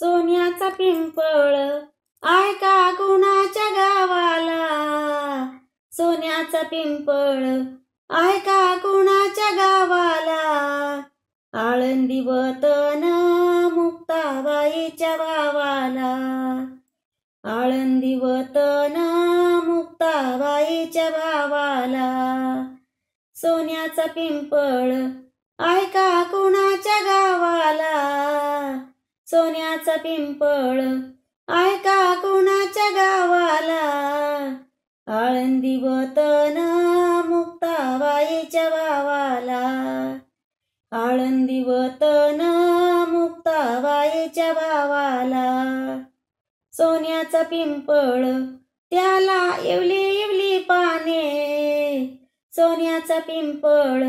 सोन्याचा पिंपळ ऐका कुणाच्या गावाला सोन्याचा पिंपळ ऐका कुणाच्या गावाला आळंदी वतन मुक्ताबाईच्या भावाला आळंदी वतन मुक्ताबाईच्या भावाला सोन्याचा पिंपळ ऐका कुणाच्या गावाला सोन्याचा पिंपळ ऐका कुणाच्या गावाला आळंदी वतन मुक्ताबाईच्या भावाला आळंदी वतन मुक्ताबाईच्या भावाला सोन्याचा पिंपळ त्याला येवली येवली पाने सोन्याचा पिंपळ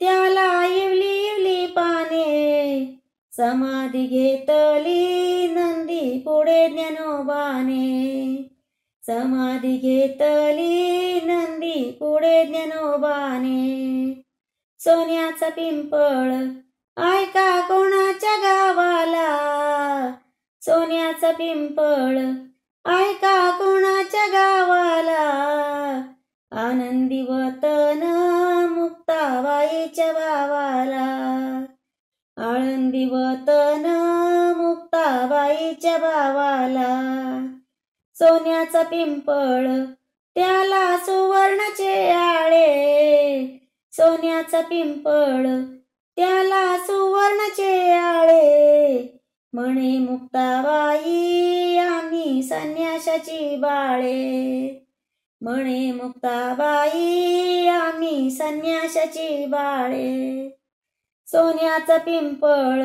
त्याला येवली येवली पाने समाधी घेतली नंदी पुढे ज्ञानोबाने समाधी घेतली नंदी पुढे ज्ञानोबाने सोन्याचा पिंपळ ऐका कोणाच्या गावाला सोन्याचा पिंपळ ऐका कोणाच्या गावाला आनंदी वतन मुक्ताबाईच्या भावाला निवतन मुक्ताबाईच्या भावाला सोन्याचा पिंपळ त्याला सुवर्णाचे आळे सोन्याचा पिंपळ त्याला सुवर्णाचे आळे म्हणे मुक्ताबाई आम्ही संन्याशाची बाळे म्हणे मुक्ताबाई आम्ही संन्याशाची बाळे सोन्याचा पिंपळ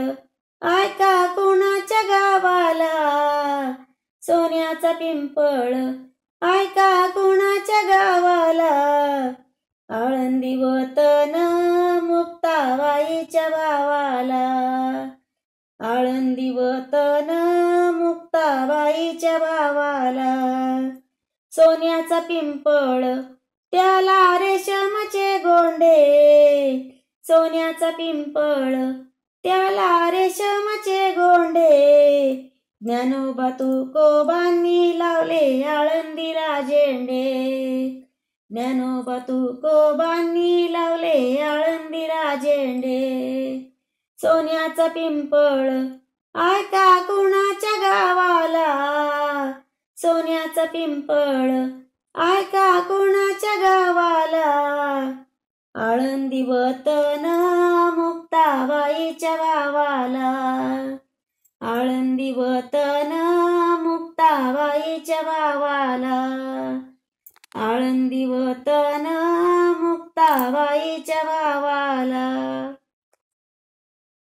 ऐका कोणाच्या गावाला सोन्याचा पिंपळ ऐका कोणाच्या गावाला आळंदी वतन मुक्ताबाईच्या भावाला आळंदी वतन मुक्ताबाईच्या भावाला सोन्याचा पिंपळ त्याला रेशमचे गोंडे सोन्याचा पिंपळ त्याला रेशमाचे गोंडे ज्ञानोबा कोबांनी लावले आळंदी राजेंडे ज्ञानोबा कोबांनी लावले आळंदी राजेंडे सोन्याचा पिंपळ आयका कुणाच्या गावाला सोन्याचा पिंपळ आयका कुणाच्या गावाला आळंदी वतन मुक्ताबाईच्या वावाला आळंदी वतन मुक्ताबाईच्या वावाला आळंदी व